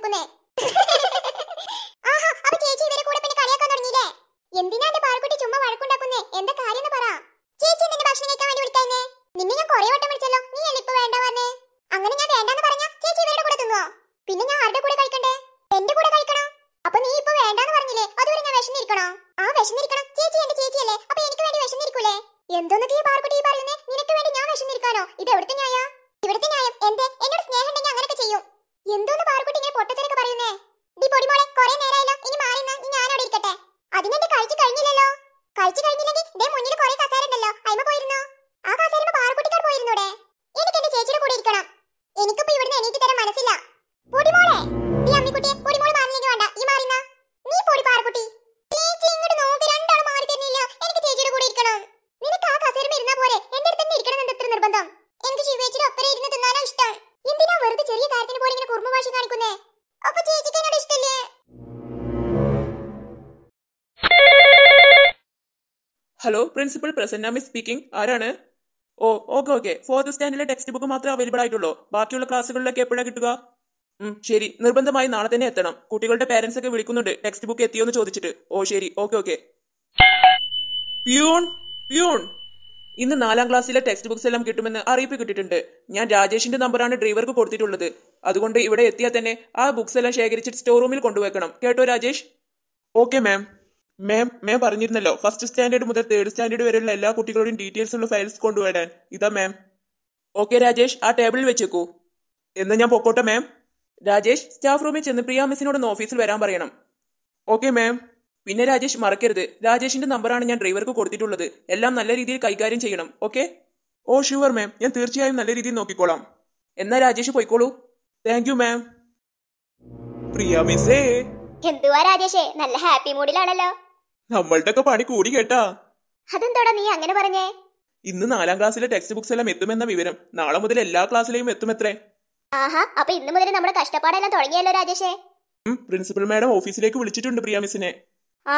കൊടുക്കുന്നേ ആഹാ അപ്പൊ ചേച്ചി ഇവരെ കൂടെ പിന്നെ കളിയാക്കാൻ തുടങ്ങിയില്ലേ എന്തിനാ എന്റെ പാൽക്കുട്ടി ചുമ്മാ വഴക്കുണ്ടാക്കുന്നേ എന്താ കാര്യം പറ ചേച്ചി നിന്റെ ഭക്ഷണം കഴിക്കാൻ വേണ്ടി വിളിക്കായിരുന്നേ നിന്നെ ഞാൻ കുറെ വട്ടം വിളിച്ചല്ലോ നീ അല്ല ഇപ്പൊ വേണ്ട പറഞ്ഞേ അങ്ങനെ ഞാൻ വേണ്ടെന്ന് പറഞ്ഞ ചേച്ചി ഇവരുടെ കൂടെ തിന്നുവോ പിന്നെ ഞാൻ ആരുടെ കൂടെ കഴിക്കണ്ടേ എന്റെ കൂടെ കഴിക്കണോ അപ്പൊ നീ ഇപ്പൊ വേണ്ടെന്ന് പറഞ്ഞില്ലേ അതുവരെ ഞാൻ വിശന്നിരിക്കണോ ആ വിശന്നിരിക്കണം ചേച്ചി എന്റെ ചേച്ചിയല്ലേ അപ്പൊ എനിക്ക് വേണ്ടി വിശന്നിരിക്കൂലേ എന്തോന്നൊക്കെ ഈ പാർക്കുട്ടി പറയുന്നേ നിനക്ക് വേണ്ടി ഞാൻ വിശന്നിരിക്കാനോ ഇത് എവിടുത്തെ ന്യായ ഇവിടുത്തെ ന്യായം എന്തേ എന്നോട് സ്നേഹം എന്തോന്ന് പാറുക്കുട്ടി ഇങ്ങനെ പൊട്ടത്തരൊക്കെ പറയുന്നേ ഡി പൊടിമോളെ കുറേ നേരായല്ലോ ഇനി മാറി നിന്നാ ഞാൻ അവിടെ ഇരിക്കട്ടെ അതിനെന്റെ കഴിച്ചു കഴിഞ്ഞില്ലല്ലോ കഴിച്ചു കഴിഞ്ഞില്ലെങ്കിൽ ദേ മുന്നിൽ കുറേ കസാരണ്ടല്ലോ അയിമ പോയിരുന്നോ ചേച്ചിക്ക് ഇഷ്ടല്ലേ hello principal Prasanna miss speaking ആരാണ് ഓ ഓക്കെ ഓക്കെ ഫോർത്ത് സ്റ്റാൻഡിലെ ടെക്സ്റ്റ് ബുക്ക് മാത്രമേ അവൈലബിൾ ആയിട്ടുള്ളൂ ബാക്കിയുള്ള ക്ലാസ്സുകളിലൊക്കെ എപ്പോഴാണ് കിട്ടുക ശരി നിർബന്ധമായി നാളെ തന്നെ എത്തണം കുട്ടികളുടെ പേരൻസ് ഒക്കെ വിളിക്കുന്നുണ്ട് ടെക്സ്റ്റ് ബുക്ക് എത്തിയോ എന്ന് ചോദിച്ചിട്ട് ഓ ശരി ഓക്കെ ഓക്കെ പ്യൂൺ പ്യൂൺ ഇന്ന് നാലാം ക്ലാസ്സിലെ ടെക്സ്റ്റ് ബുക്സ് എല്ലാം കിട്ടുമെന്ന് അറിയിപ്പ് കിട്ടിയിട്ടുണ്ട് ഞാൻ രാജേഷിന്റെ നമ്പറാണ് ഡ്രൈവർക്ക് കൊടുത്തിട്ടുള്ളത് അതുകൊണ്ട് ഇവിടെ എത്തിയാൽ തന്നെ ആ ബുക്സ് എല്ലാം ശേഖരിച്ചിട്ട് സ്റ്റോർ റൂമിൽ കൊണ്ടുവെക്കണം കേട്ടോ Rajesh okay ma'am ma'am ma'am പറഞ്ഞിരുന്നല്ലോ ഫസ്റ്റ് സ്റ്റാൻഡേർഡ് മുതൽ തേർഡ് സ്റ്റാൻഡേർഡ് വരെയുള്ള എല്ലാ കുട്ടികളുടെയും ഡീറ്റെയിൽസ് ഉള്ള ഫയൽസ് കൊണ്ടുവരാൻ ഇതാ മാം ഓക്കെ രാജേഷ് ആ ടേബിളിൽ വെച്ചേക്കൂ എന്നാ ഞാൻ പൊക്കോട്ടെ മാം രാജേഷ് സ്റ്റാഫ് റൂമിൽ ചെന്ന് പ്രിയ മിസ്സിനോടൊന്ന് ഓഫീസിൽ വരാൻ പറയണം ഓക്കെ മാം പിന്നെ രാജേഷ് മറക്കരുത് രാജേഷിന്റെ നമ്പറാണ് ഞാൻ ഡ്രൈവർക്ക് കൊടുത്തിട്ടുള്ളത് എല്ലാം നല്ല രീതിയിൽ കൈകാര്യം ചെയ്യണം ഓക്കെ ഓ ഷുവർ മാം ഞാൻ തീർച്ചയായും നല്ല രീതിയിൽ നോക്കിക്കോളാം എന്നാൽ രാജേഷ് പോയിക്കോളൂ താങ്ക് യു മാം പ്രിയ മിസ്സേ എന്തുവാ രാജേഷേ നല്ല ഹാപ്പി മൂഡിലാണല്ലോ നമ്മളുടെ ഒക്കെ പണി കൂടി കേട്ടാ അതെന്തോടാ നീ അങ്ങനെ പറഞ്ഞേ ഇന്ന് നാലാം ക്ലാസ്സിലെ ടെക്സ്റ്റ് ബുക്സ് എല്ലാം എത്തുമെന്ന വിവരം നാളെ മുതൽ എല്ലാ ക്ലാസ്സിലെയും എത്തുമത്രേ ആഹാ അപ്പൊ ഇന്ന് മുതൽ നമ്മുടെ കഷ്ടപ്പാടെല്ലാം തുടങ്ങിയല്ലോ രാജേഷേ പ്രിൻസിപ്പൽ മാഡം ഓഫീസിലേക്ക് വിളിച്ചിട്ടുണ്ട് പ്രിയ മിസ്സിനെ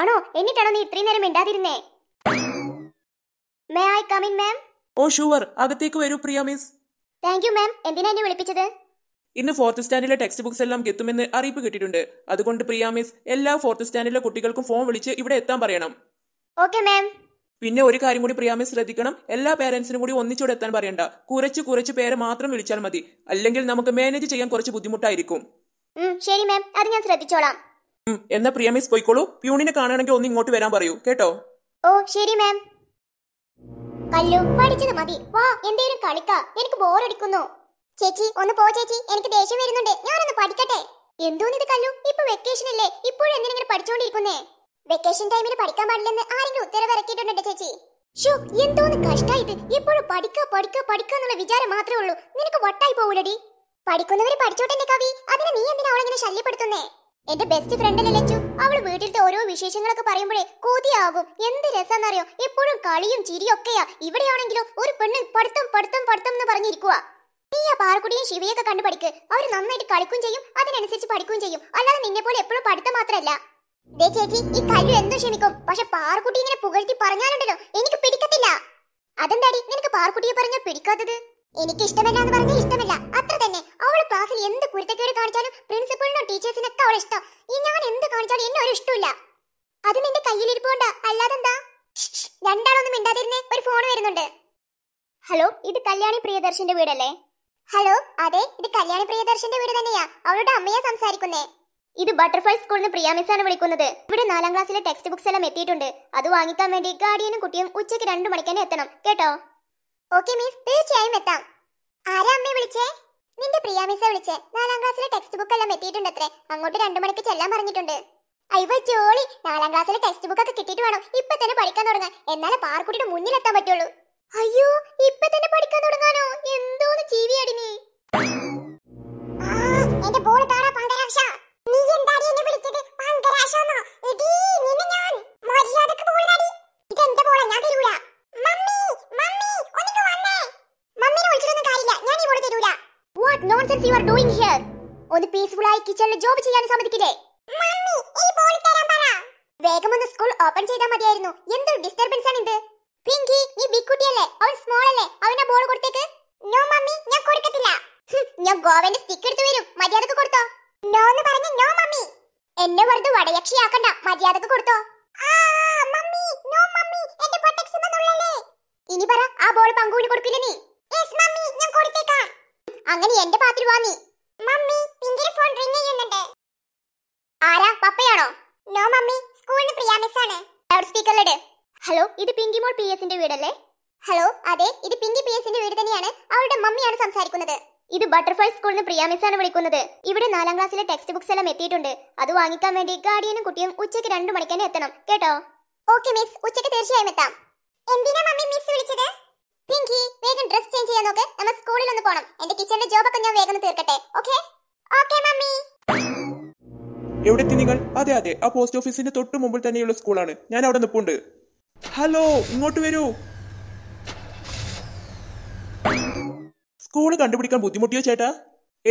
ആണോ എന്നിട്ടാണോ നീ ഇത്രയും നേരം മിണ്ടാതിരുന്നേ may I come in ma'am oh sure അകത്തേക്ക് വരൂ Priya miss thank you ma'am എന്തിനാ എന്നെ വിളിപ്പിച്ചത് ഇന്ന് ഫോർത്ത് സ്റ്റാൻഡിലെ ടെക്സ്റ്റ് ബുക്സ് എല്ലാം എത്തുമെന്ന് അറിയിപ്പ് കിട്ടിയിട്ടുണ്ട് അതുകൊണ്ട് പ്രിയ മിസ് എല്ലാ ഫോർത്ത് സ്റ്റാൻഡിലെ കുട്ടികൾക്കും ഫോൺ വിളിച്ച് ഇവിടെ എത്താൻ പറയണം ഓക്കെ മാം പിന്നെ ഒരു കാര്യം കൂടി പ്രിയ മിസ് ശ്രദ്ധിക്കണം എല്ലാ പേരൻസിനും കൂടി ഒന്നിച്ചുകൂടെ എത്താൻ പറയണ്ട കുറച്ച് കുറച്ച് പേരെ മാത്രം വിളിച്ചാൽ മതി അല്ലെങ്കിൽ നമുക്ക് മാനേജ് ചെയ്യാൻ കുറച്ച് ബുദ്ധിമുട്ടായിരിക്കും ശരി മാം അത് ഞാൻ ശ്രദ്ധിച്ചോളാം എന്നാ പ്രിയ മിസ് പോയിക്കോളൂ പ്യൂണിനെ കാണണമെങ്കിൽ ഒന്ന് ഇങ്ങോട്ട് വരാൻ പറയൂ കേട്ടോ ഓ ശരി മാം കല്ലു പഠിച്ചത് മതി വാ എന്തേലും കളിക്ക എനിക്ക് ബോറടിക്കുന്നു ചേച്ചി ഒന്ന് പോ ചേച്ചി എനിക്ക് ദേഷ്യം വരുന്നുണ്ട് ഞാനൊന്ന് പഠിക്കട്ടെ എന്തോന്നിത് കല്ലു ഇപ്പൊ വെക്കേഷൻ അല്ലേ ഇപ്പോഴും എന്തിനെ പഠിച്ചോണ്ടിരിക്കുന്നേ വെക്കേഷൻ ടൈമിൽ പഠിക്കാൻ പാടില്ലെന്ന് ആരെങ്കിലും ഉത്തരവ് ഇറക്കിയിട്ടുണ്ടോ ചേച്ചി ഷോ എന്തോന്ന് കഷ്ടാ ഇത് എപ്പോഴും പഠിക്ക പഠിക്ക പഠിക്കാ എന്നുള്ള വിചാരം മാത്രമേ ഉള്ളൂ നിനക്ക് വട്ടായി പോകൂലടി പഠിക്കുന്നവര് പഠിച്ചോട്ടെ കവി അതിനെ നീ എന്തിനാ അവളെങ്ങനെ ശല്യപ്പെടുത്തുന്നേ എന്റെ ബെസ്റ്റ് ഫ്രണ്ടിനെ ലച്ചു അവൾ വീട്ടിലത്തെ ഓരോ വിശേഷങ്ങളൊക്കെ പറയുമ്പോഴേ കൊതിയാകും എന്ത് രസാന്നറിയോ എപ്പോഴും കളിയും ചിരിയൊക്കെയാ ഇവിടെയാണെങ്കിലും ഒരു പെണ്ണ് പഠിത്തം പഠിത്തം പഠിത്തം എന്ന് പറഞ്ഞിരിക്കുക നീ ആ പാറക്കുട്ടിയും ശിവയൊക്കെ കണ്ടു പഠിക്ക് അവർ നന്നായിട്ട് കളിക്കും ചെയ്യും അതിനനുസരിച്ച് പഠിക്കും ചെയ്യും അല്ലാതെ നിന്നെ പോലെ എപ്പോഴും പഠിത്തം മാത്രമല്ല ദേ ചേച്ചി ഈ കല്ലു എന്തോ ക്ഷമിക്കും പക്ഷെ പാറക്കുട്ടി ഇങ്ങനെ പുകഴ്ത്തി പറഞ്ഞാലുണ്ടല്ലോ എനിക്ക് പിടിക്കത്തില്ല അതെന്താടി നിനക്ക് പാറക്കുട്ടിയെ പറഞ്ഞ പിടിക്കാത്തത് എനിക്ക് ഇഷ്ടമല്ല എന്ന് പറഞ്ഞാൽ ഇഷ്ടമല്ല അത്ര തന്നെ അവള് ക്ലാസ്സിൽ എന്ത് കുരുത്തക്കേട് കാണിച്ചാലും പ്രിൻസിപ്പളിനോ ടീച്ചേഴ്സിനൊക്കെ അവളെ ഇഷ്ടം ഈ ഞാൻ എന്ത് കാണിച്ചാലും എന്നെ ഒരു ഇഷ്ടമില്ല അത് നിന്റെ കയ്യിലിരിപ്പുണ്ടാ അല്ലാതെന്താ രണ്ടാളൊന്നും മിണ്ടാതിരുന്നേ ഒരു ഫോൺ വരുന്നുണ്ട് ഹലോ ഇത് കല്യാണി പ്രിയദർശന്റെ വീടല്ലേ ഹലോ അതെ ഇത് കല്യാണി പ്രിയദർശന്റെ വീട് തന്നെയാ അവളുടെ അമ്മയാ സംസാരിക്കുന്നേ ഇത് ബട്ടർഫ്ലൈ സ്കൂളിന് പ്രിയ മിസ്സാണ് വിളിക്കുന്നത് ഇവിടെ നാലാം ക്ലാസ്സിലെ ടെക്സ്റ്റ് ബുക്സ് എല്ലാം എത്തിയിട്ടുണ്ട് അത് വാങ്ങിക്കാൻ വേണ്ടി ഗാർഡിയനും കുട്ടിയും ഉച്ചയ്ക്ക് രണ്ടു തന്നെ എത്തണം കേട്ടോ ഓക്കെ മിസ് തീർച്ചയായും എത്താം ആരാ അമ്മയെ വിളിച്ചേ നിന്റെ പ്രിയ മിസ്സെ വിളിച്ചേ നാലാം ക്ലാസ്സിലെ ടെക്സ്റ്റ് ബുക്ക് എല്ലാം എത്തിയിട്ടുണ്ട് അത്രേ അങ്ങോട്ട് രണ്ടു മണിക്ക് ചെല്ലാൻ പറഞ്ഞിട്ടുണ്ട് അയ്യോ ജോളി നാലാം ക്ലാസ്സിലെ ടെക്സ്റ്റ് ബുക്ക് ഒക്കെ കിട്ടിയിട്ട് വേണം ഇപ്പൊ തന്നെ പഠിക്കാൻ തുടങ്ങാം എന്നാലേ പാർക്കുട്ടിയുടെ മുന്നിലെത്താൻ പറ്റുള്ളൂ അയ്യോ ഇപ്പൊ തന്നെ പഠിക്കാൻ തുടങ്ങാനോ എന്തോന്ന് ജീവിയാടി നീ എന്റെ ബോൾ താടാ പങ്കരാക്ഷ നീ എന്താടി എന്നെ വിളിച്ചത് പങ്കരാക്ഷ എന്നോ എടി നിന്നെ ഞാൻ മര്യാദക്ക് ബോൾ നടി ഇതെന്റെ ബോളാ ഞാൻ തരൂല മമ്മി മമ്മി ഒന്നിങ്ങ് വന്നേ മമ്മിനെ വിളിച്ചിട്ടൊന്നും കാര്യമില്ല ഞാൻ ഈ ബോൾ തരൂല what nonsense you are doing here ഒന്ന് പീസ്ഫുൾ ആയി കിച്ചണിൽ ജോബ് ചെയ്യാൻ സമ്മതിക്കില്ലേ മമ്മി ഈ ബോൾ തരാൻ വേഗം ഒന്ന് സ്കൂൾ ഓപ്പൺ ചെയ്താൽ മതിയായിരുന്നു എന്തൊരു ഡിസ്റ്റർബൻസ് ആണ് ഇത് പിങ്കി നീ ബിക്കുട്ടിയല്ലേ അവൻ സ്മോൾ അല്ലേ അവനെ ബോൾ കൊടുത്തേക്ക് നോ മമ്മി ഞാൻ കൊടുക്കത്തില്ല ഞാൻ ഗോവന്റെ സ്റ്റിക്ക് എടുത്തു വരും മര്യാദക്ക് കൊടുത്തോ നോ എന്ന് പറഞ്ഞ നോ മമ്മി എന്നെ വെറുതെ വടയക്ഷിയാക്കണ്ട മര്യാദക്ക് കൊടുത്തോ മമ്മി നോ മമ്മി എന്റെ പൊട്ടക്സിമ നുള്ളല്ലേ ഇനി പറ ആ ബോൾ പങ്കുവിന് കൊടുക്കില്ല നീ യെസ് മമ്മി ഞാൻ കൊടുത്തേക്കാം അങ്ങനെ എന്റെ പാത്തിൽ വാ നീ മമ്മി പിങ്കിയുടെ ഫോൺ റിംഗ് ചെയ്യുന്നുണ്ട് ആരാ പപ്പയാണോ നോ മമ്മി സ്കൂളിന് പ്രിയ മിസ് ആണ് ലൗഡ് സ്പീക്കറിലിട് ഹലോ ഇത് പിങ്കി മോൾ പി എസിന്റെ വീടല്ലേ ഹലോ അതെ ഇത് പിങ്കി പി എസിന്റെ വീട് തന്നെയാണ് അവരുടെ മമ്മിയാണ് സംസാരിക്കുന്നത് ഇത് ബട്ടർഫ്ലൈ സ്കൂളിൽ നിന്ന് മിസ്സാണ് വിളിക്കുന്നത് ഇവിടെ നാലാം ക്ലാസ്സിലെ ടെക്സ്റ്റ് ബുക്സ് എല്ലാം എത്തിയിട്ടുണ്ട് അത് വാങ്ങിക്കാൻ വേണ്ടി ഗാർഡിയനും കുട്ടിയും ഉച്ചയ്ക്ക് രണ്ടു മണിക്ക് തന്നെ എത്തണം കേട്ടോ ഓക്കെ മിസ് ഉച്ചയ്ക്ക് തീർച്ചയായും എത്താം എന്തിനാ മമ്മി മിസ് വിളിച്ചത് പിങ്കി വേഗം ഡ്രസ് ചേഞ്ച് ചെയ്യാൻ നോക്ക് നമ്മൾ സ്കൂളിൽ ഒന്ന് പോകണം എന്റെ കിച്ചണിലെ ജോബൊക്കെ ഞാൻ വേഗം തീർക്കട്ടെ ഓക്കെ ഓക്കെ മമ്മി എവിടെത്തി നിങ്ങൾ അതെ അതെ ആ പോസ്റ്റ് ഓഫീസിന്റെ തൊട്ട് മുമ്പിൽ തന്നെയുള്ള സ്കൂളാണ് ഞാൻ അവിടെ നിൽപ്പുണ്ട് ഹലോ ഇങ്ങോട്ട് വരൂ സ്കൂൾ കണ്ടുപിടിക്കാൻ ബുദ്ധിമുട്ടിയോ ചേട്ടാ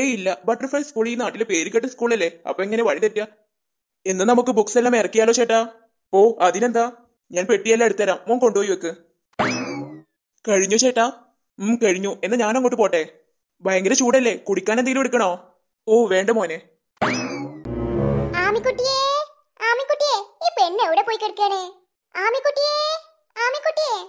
ഏയ് ഇല്ല ബട്ടർഫ്ലൈ സ്കൂൾ ഈ നാട്ടിലെ കേട്ട സ്കൂളല്ലേ അപ്പൊ എങ്ങനെ വഴി തെറ്റാ എന്ന് നമുക്ക് ബുക്സ് എല്ലാം ഇറക്കിയാലോ ചേട്ടാ ഓ അതിനെന്താ ഞാൻ പെട്ടിയെല്ലാം എടുത്തരാം മോൻ കൊണ്ടുപോയി വെക്ക് കഴിഞ്ഞു ചേട്ടാ ഉം കഴിഞ്ഞു എന്നാ ഞാൻ അങ്ങോട്ട് പോട്ടെ ഭയങ്കര ചൂടല്ലേ കുടിക്കാൻ എന്തെങ്കിലും എടുക്കണോ ഓ വേണ്ട മോനെ ആമിക്കുട്ടിയേ ആമിക്കുട്ടിയേ ഈ പെണ്ണ് എവിടെ പോയി കിടക്കണേ ആമിക്കുട്ടിയേ ആമിക്കുട്ടിയേ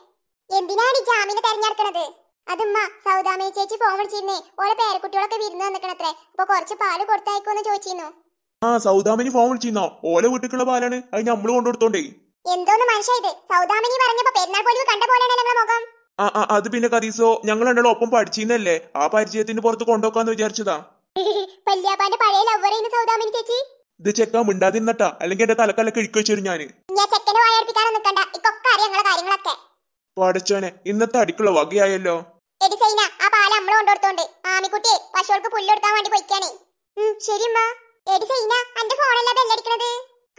എന്തിനാണ് ജാമിനെ തെരഞ്ഞെടുക്കണത് അതുമ്മ സൗദാമയ ചേച്ചി ഫോൺ വിളിച്ചിരുന്നേ ഓരോ പേരക്കുട്ടികളൊക്കെ വിരുന്ന് വന്നിക്കണത്രേ അപ്പൊ കുറച്ച് പാല് കൊടുത്തയക്കോന്ന് ചോദിച്ചിരുന്നു ആ സൗദാമിനി ഫോൺ വിളിച്ചിരുന്നോ ഓലെ വീട്ടിലുള്ള പാലാണ് അത് നമ്മൾ കൊണ്ടുകൊടുത്തോണ്ടേ എന്തോന്ന് മനുഷ്യ ഇത് സൗദാമിനി പറഞ്ഞപ്പോ പെരുന്നാൾ പോലും കണ്ട പോലെയാണ് നിങ്ങളെ മുഖം ആ അത് പിന്നെ കദീസോ ഞങ്ങൾ രണ്ടാളും ഒപ്പം പഠിച്ചിരുന്നല്ലേ ആ പരിചയത്തിന് പുറത്ത് കൊണ്ടുപോക്കാന്ന് വിചാരിച്ചതാ പല്ലിയാപ്പാന്റെ പഴയ ലവറേന്ന് സൗദാമിനി ചേച്ചി ഇത് ചെക്ക മിണ്ടാതിരുന്നട്ടാ അല്ലെങ്കിൽ എന്റെ തലക്കല്ലൊക്കെ ഇഴുക്കി വെച്ചിരും ഞാന് പടച്ചോനെ ഇന്നത്തെ അടിക്കുള്ള വകയായല്ലോ ആ പാല വേണ്ടി അന്റെ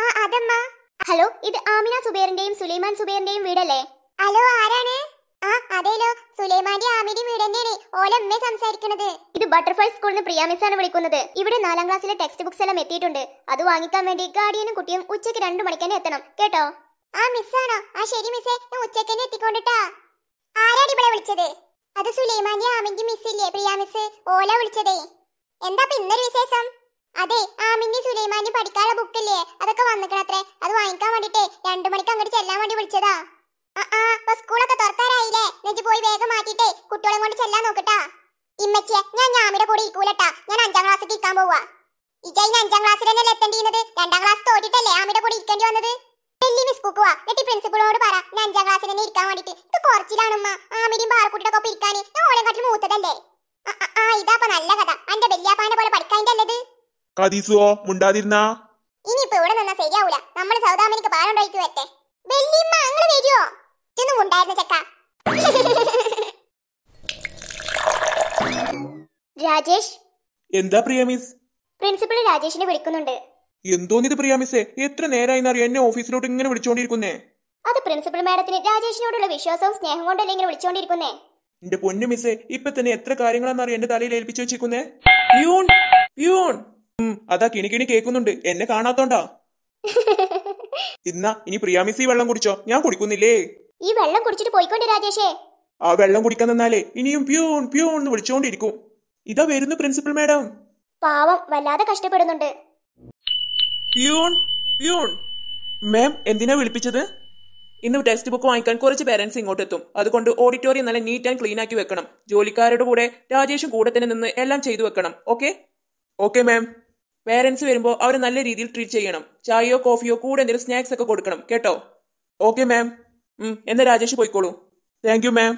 ആ അതമ്മ ഹലോ ഇത് ആമിന സുബേറിന്റെയും സുലൈമാൻ സുബേറിന്റെയും വീടല്ലേ ഹലോ ആരാണ് ആ അതേലോ സുലൈമാന്റെ ആമിനി വീടന്നെയാണ് ഓലമ്മേ സംസാരിക്കുന്നത് ഇത് ബട്ടർഫ്ലൈ സ്കൂളിൽ നിന്ന് പ്രിയാമിസ് ആണ് വിളിക്കുന്നത് ഇവിടെ നാലാം ക്ലാസ്സിലെ ടെക്സ്റ്റ് ബുക്സ് എല്ലാം എത്തിയിട്ടുണ്ട് അത് വാങ്ങിക്കാൻ വേണ്ടി ഗാർഡിയനും കുട്ടിയും ഉച്ചയ്ക്ക് രണ്ടു മണിക്ക് തന്നെ എത്തണം കേട്ടോ ആ മിസ്സാണോ ആ ശരി മിസ്സേ ഞാൻ ഉച്ചയ്ക്ക് തന്നെ എത്തിക്കൊണ്ടിട്ടാ ആരാടി ഇവിടെ വിളിച്ചത് അത് സുലൈമാന്റെ ആമിന്റെ മിസ് ഇല്ലേ മിസ് ഓല വിളിച്ചതേ എന്താ ഇന്നൊരു വിശേഷം അതെ ആമിന്റെ സുലൈമാന്റെ പഠിക്കാനുള്ള ബുക്ക് ബുക്കില്ലേ അതൊക്കെ വന്നിക്കണത്രേ അത് വാങ്ങിക്കാൻ വേണ്ടിട്ടേ രണ്ടു മണിക്ക് അങ്ങോട്ട് ചെല്ലാൻ വേണ്ടി വിളിച്ചതാ ആ ആ സ്കൂളൊക്കെ തുറത്താറ മോളെ കൊണ്ട് ചെല്ലാൻ നോക്കട്ടാ ഇമ്മച്ചിയെ ഞാൻ ഞാമിയുടെ കൂടെ ഇക്കൂലട്ടാ ഞാൻ അഞ്ചാം ക്ലാസ് ഇരിക്കാൻ പോവാ ഇജയിന് അഞ്ചാം ക്ലാസ്സിൽ തന്നെ ചെയ്യുന്നത് രണ്ടാം ക്ലാസ് തോറ്റിട്ടല്ലേ ആമിയുടെ കൂടെ ഇരിക്കേണ്ടി വന്നത് ഡെല്ലി മിസ് കുക്കുവാ എന്നിട്ട് പ്രിൻസിപ്പളോട് പറ ഞാൻ അഞ്ചാം ക്ലാസ്സിൽ തന്നെ ഇരിക്കാൻ വേണ്ടിട്ട് ഇത് കുറച്ചിലാണുമ്മ ആമിരിയും ബാർക്കുട്ടിയുടെ ഒപ്പം ഇരിക്കാൻ ഞാൻ ഓളെ കാട്ടിൽ മൂത്തതല്ലേ ആ ഇതാപ്പ നല്ല കഥ അന്റെ വല്യാപ്പാന്റെ പോലെ പഠിക്കാൻ്റെ അല്ലത് മുണ്ടാതിരുന്ന ഇനി ഇനിയിപ്പോ ഇവിടെ നിന്നാ ശരിയാവൂല നമ്മള് സൗദാമിനിക്ക് പാലുണ്ടായിക്ക് വരട്ടെ വെല്ലിമ്മ അങ്ങനെ വരുവോ ഇതൊന്നും ഉണ്ടായിരുന്ന ചക്ക രാജേഷ് എന്താ പ്രിയമിസ് പ്രിൻസിപ്പൾ രാജേഷിനെ വിളിക്കുന്നുണ്ട് എന്തോന്നിത് പ്രിയാമിസേ എത്ര നേരായി എന്നറിയാം എന്നെ ഓഫീസിലോട്ട് ഇങ്ങനെ വിളിച്ചോണ്ടിരിക്കുന്നേ അത് പ്രിൻസിപ്പൽ മാഡത്തിന് രാജേഷിനോടുള്ള വിശ്വാസവും സ്നേഹം കൊണ്ടല്ലേ ഇങ്ങനെ വിളിച്ചോണ്ടിരിക്കുന്നേ എന്റെ പൊന്നു മിസ്സേ ഇപ്പൊ തന്നെ എത്ര കാര്യങ്ങളാണെന്നറിയാം എന്റെ തലയിൽ ഏൽപ്പിച്ചു വെച്ചിരിക്കുന്നേ പ്യൂൺ പ്യൂൺ അതാ കിണിക്കിണി കേൾക്കുന്നുണ്ട് എന്നെ കാണാത്തോണ്ടാ ഇന്നാ ഇനി പ്രിയാമിസ് ഈ വെള്ളം കുടിച്ചോ ഞാൻ കുടിക്കുന്നില്ലേ ഈ വെള്ളം കുടിച്ചിട്ട് പോയിക്കോണ്ടേ രാജേഷേ ആ വെള്ളം കുടിക്കാൻ നിന്നാലേ ഇനിയും പ്യൂൺ പ്യൂൺ എന്ന് വിളിച്ചോണ്ടിരിക്കും ഇതാ വരുന്നു പ്രിൻസിപ്പൽ മാഡം പാവം വല്ലാതെ കഷ്ടപ്പെടുന്നുണ്ട് മാം എന്തിനാ വിളിപ്പിച്ചത് ഇന്ന് ടെക്സ്റ്റ് ബുക്ക് വാങ്ങിക്കാൻ കുറച്ച് പേരൻസ് ഇങ്ങോട്ട് എത്തും അതുകൊണ്ട് ഓഡിറ്റോറിയം നല്ല നീറ്റ് ആൻഡ് ക്ലീൻ ആക്കി വെക്കണം ജോലിക്കാരുടെ കൂടെ രാജേഷും കൂടെ തന്നെ നിന്ന് എല്ലാം ചെയ്തു വെക്കണം ഓക്കെ ഓക്കെ മാം പേരൻസ് വരുമ്പോൾ അവരെ നല്ല രീതിയിൽ ട്രീറ്റ് ചെയ്യണം ചായയോ കോഫിയോ കൂടെ എന്തെങ്കിലും സ്നാക്സ് ഒക്കെ കൊടുക്കണം കേട്ടോ ഓക്കെ മാം എന്നാ രാജേഷ് പോയിക്കോളൂ താങ്ക് യു മാം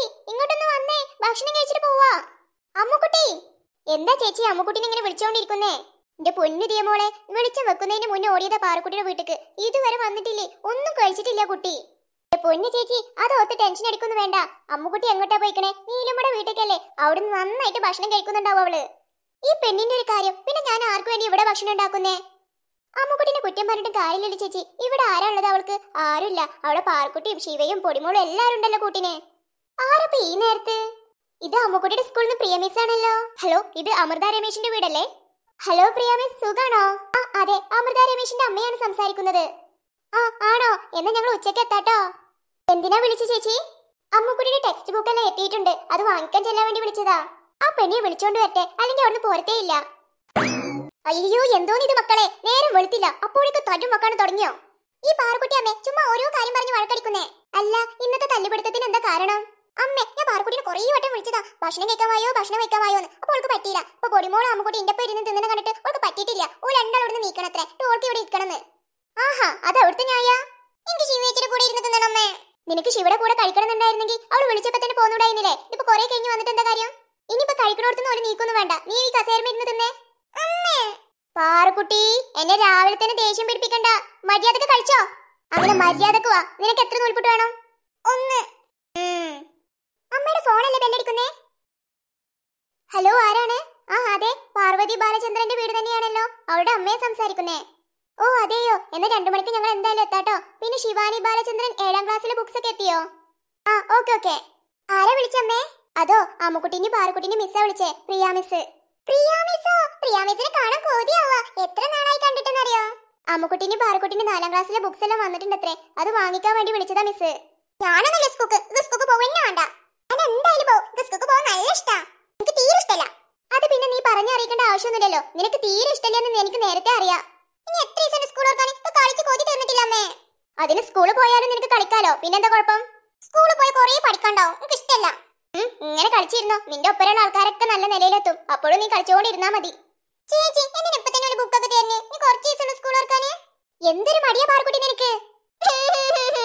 ചേച്ചി ഇങ്ങോട്ടൊന്ന് വന്നേ ഭക്ഷണം കഴിച്ചിട്ട് പോവാ അമ്മുക്കുട്ടി എന്താ ചേച്ചി അമ്മുക്കുട്ടിനെ ഇങ്ങനെ വിളിച്ചോണ്ടിരിക്കുന്നേ എന്റെ പൊന്നു ദിയ മോളെ വെളിച്ചം വെക്കുന്നതിന് മുന്നേ ഓടിയതാ പാറക്കുട്ടിയുടെ വീട്ടിക്ക് ഇതുവരെ വന്നിട്ടില്ലേ ഒന്നും കഴിച്ചിട്ടില്ല കുട്ടി പൊന്നു ചേച്ചി അത് ടെൻഷൻ എടുക്കുന്നു വേണ്ട അമ്മുക്കുട്ടി എങ്ങോട്ടാ പോയിക്കണേ നീലമ്മയുടെ വീട്ടിലേക്കല്ലേ അവിടെ നന്നായിട്ട് ഭക്ഷണം കഴിക്കുന്നുണ്ടാവും അവള് ഈ പെണ്ണിന്റെ ഒരു കാര്യം പിന്നെ ഞാൻ ആർക്കു വേണ്ടി ഇവിടെ ഭക്ഷണം ഉണ്ടാക്കുന്നേ അമ്മുക്കുട്ടിനെ കുറ്റം പറഞ്ഞിട്ട് കാര്യമില്ല ചേച്ചി ഇവിടെ ആരാ ഉള്ളത് അവൾക്ക് ആരുമില്ല അവിടെ പാർക്കുട്ടിയും ശിവയും പൊടിമോളും എല്ലാവരും ഉണ്ടല്ലോ കൂട്ടിനെ ആരപ്പ ഈ നേരത്ത് ഇത് അമ്മുക്കുട്ടിയുടെ സ്കൂളിൽ നിന്ന് പ്രിയ മിസ് ആണല്ലോ ഹലോ ഇത് അമൃത രമേശിന്റെ വീടല്ലേ ഹലോ പ്രിയ മിസ് സുഖാണോ ആ അതെ അമൃത രമേശിന്റെ അമ്മയാണ് സംസാരിക്കുന്നത് ആ ആണോ എന്നാ ഞങ്ങൾ ഉച്ചയ്ക്ക് എത്താട്ടോ എന്തിനാ വിളിച്ചു ചേച്ചി അമ്മുക്കുട്ടിയുടെ ടെക്സ്റ്റ് ബുക്ക് എല്ലാം എത്തിയിട്ടുണ്ട് അത് വാങ്ങിക്കാൻ ചെല്ലാൻ വേണ്ടി വിളിച്ചതാ ആ പെണ്ണിയെ വിളിച്ചോണ്ട് വരട്ടെ അല്ലെങ്കിൽ അവിടുന്ന് പോരത്തേ ഇല്ല അയ്യോ എന്തോന്ന് ഇത് മക്കളെ നേരം വെളുത്തില്ല അപ്പോഴേക്ക് തരും മക്കാണ് തുടങ്ങിയോ ഈ പാറക്കുട്ടി അമ്മേ ചുമ്മാ ഓരോ കാര്യം പറഞ്ഞ് വഴക്കടിക്കുന്നേ അല്ല ഇന്നത്തെ തല്ലുപിടുത്തത്തിന് എന്താ കാരണം അമ്മേ ഞാൻ പാറക്കുട്ടിനെ കുറേ വട്ടം വിളിച്ചതാ ഭക്ഷണം കഴിക്കാമായോ ഭക്ഷണം കഴിക്കാമായോ എന്ന് അപ്പോൾ അവൾക്ക് പറ്റിയില്ല അപ്പൊ പൊടിമോൾ അമ്മക്കുട്ടി എന്റെ ഒപ്പം ഇരുന്ന് തിന്നണ കണ്ടിട്ട് അവൾക്ക് പറ്റിയിട്ടില്ല ഓ നീക്കണം നീക്കണത്രേ ഓൾക്ക് ഇവിടെ ഇരിക്കണമെന്ന് ആഹാ അത് അവിടുത്തെ ഞായ എനിക്ക് ശിവേച്ചിയുടെ കൂടെ ഇരുന്ന് അമ്മേ നിനക്ക് ശിവയുടെ കൂടെ കഴിക്കണമെന്നുണ്ടായിരുന്നെങ്കിൽ അവൾ വിളിച്ചപ്പോ തന്നെ പോകുന്നുണ്ടായിരുന്നില്ലേ ഇപ്പൊ കുറെ കഴിഞ്ഞ് വന്നിട്ട് എന്താ കാര്യം ഇനിയിപ്പോ കഴിക്കണോടത്തുനിന്ന് അവര് നീക്കൊന്നും വേണ്ട നീ ഈ കസേരമ ഇരുന്ന് തിന്നേ പാറക്കുട്ടി എന്നെ രാവിലെ തന്നെ ദേഷ്യം പിടിപ്പിക്കണ്ട മര്യാദക്ക് കഴിച്ചോ അങ്ങനെ മര്യാദക്ക് വാ നിനക്ക് എത്ര നൂൽപുട്ട് വേണം ഒന്ന് അമ്മയുടെ ഫോണല്ലേ ബെല്ലടിക്കുന്നേ ഹലോ ആരാണ് ആ അതെ പാർവതി ബാലചന്ദ്രന്റെ വീട് തന്നെയാണല്ലോ അവളുടെ അമ്മയെ സംസാരിക്കുന്നേ ഓ അതെയോ എന്നാൽ രണ്ടു മണിക്ക് ഞങ്ങൾ എന്തായാലും എത്താട്ടോ പിന്നെ ശിവാനി ബാലചന്ദ്രൻ ഏഴാം ക്ലാസ്സിലെ ബുക്സ് ഒക്കെ എത്തിയോ ആ ഓക്കെ ഓക്കെ ആരാ വിളിച്ചമ്മേ അതോ അമ്മുക്കുട്ടിന്റെ പാറുക്കുട്ടിന്റെ മിസ്സാ വിളിച്ചേ പ്രിയ മിസ് പ്രിയ മിസ്സിനെ കാണാൻ എത്ര നാളായി ക്ലാസ്സിലെ ബുക്സ് എല്ലാം വന്നിട്ടുണ്ടത്രേ അത് വാങ്ങിക്കാൻ വേണ്ടി വിളിച്ചതാ മിസ് ഞാനൊന്നല്ലേ സ്കൂക്ക് സ്കൂക്ക് പോവന്നെ വേണ്ട അതെന്തായാലും പോകും ഗസ്കുക്ക് പോകാൻ നല്ല ഇഷ്ടാ എനിക്ക് തീരെ ഇഷ്ടല്ല അത് പിന്നെ നീ പറഞ്ഞറിയിക്കേണ്ട ആവശ്യമൊന്നുമില്ലല്ലോ നിനക്ക് തീരെ ഇഷ്ടമില്ലെന്ന് എനിക്ക് നേരത്തെ അറിയാം ഇനി എത്ര ദിവസം സ്കൂൾ ഓർക്കാൻ ഇപ്പൊ കളിച്ച് കോതി തന്നിട്ടില്ല അമ്മേ അതിന് സ്കൂളിൽ പോയാലും നിനക്ക് കളിക്കാലോ പിന്നെന്താ കുഴപ്പം സ്കൂളിൽ പോയി കുറേ പഠിക്കണ്ടോ എനിക്ക് ഇഷ്ടല്ല ഇങ്ങനെ കളിച്ചിരുന്നോ നിന്റെ ഒപ്പരമുള്ള ആൾക്കാരൊക്കെ നല്ല നിലയിലെത്തും അപ്പോഴും നീ കളിച്ചുകൊണ്ടിരുന്നാ മതി ചേച്ചി എന്തിനു ഇപ്പൊ തന്നെ ഒരു ബുക്കൊക്കെ തരുന്നേ നീ കുറച്ച് ദിവസം സ്കൂൾ ഓർക്കാന് എന്തൊരു മടിയ പാർക്കുട്ടി നിനക്ക്